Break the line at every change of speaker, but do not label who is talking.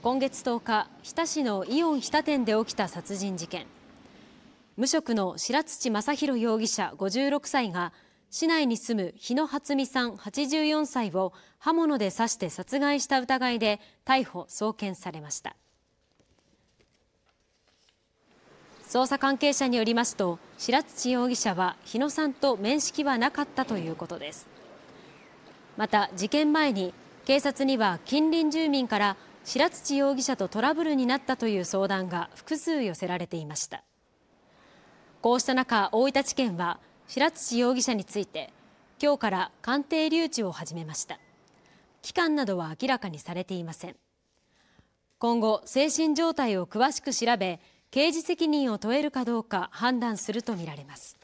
今月10日日田市のイオン日田店で起きた殺人事件無職の白土正弘容疑者56歳が市内に住む日野初美さん84歳を刃物で刺して殺害した疑いで逮捕・送検されました捜査関係者によりますと白土容疑者は日野さんと面識はなかったということですまた事件前に警察には近隣住民から白土容疑者とトラブルになったという相談が複数寄せられていましたこうした中大分地検は白土容疑者について今日から鑑定留置を始めました期間などは明らかにされていません今後精神状態を詳しく調べ刑事責任を問えるかどうか判断するとみられます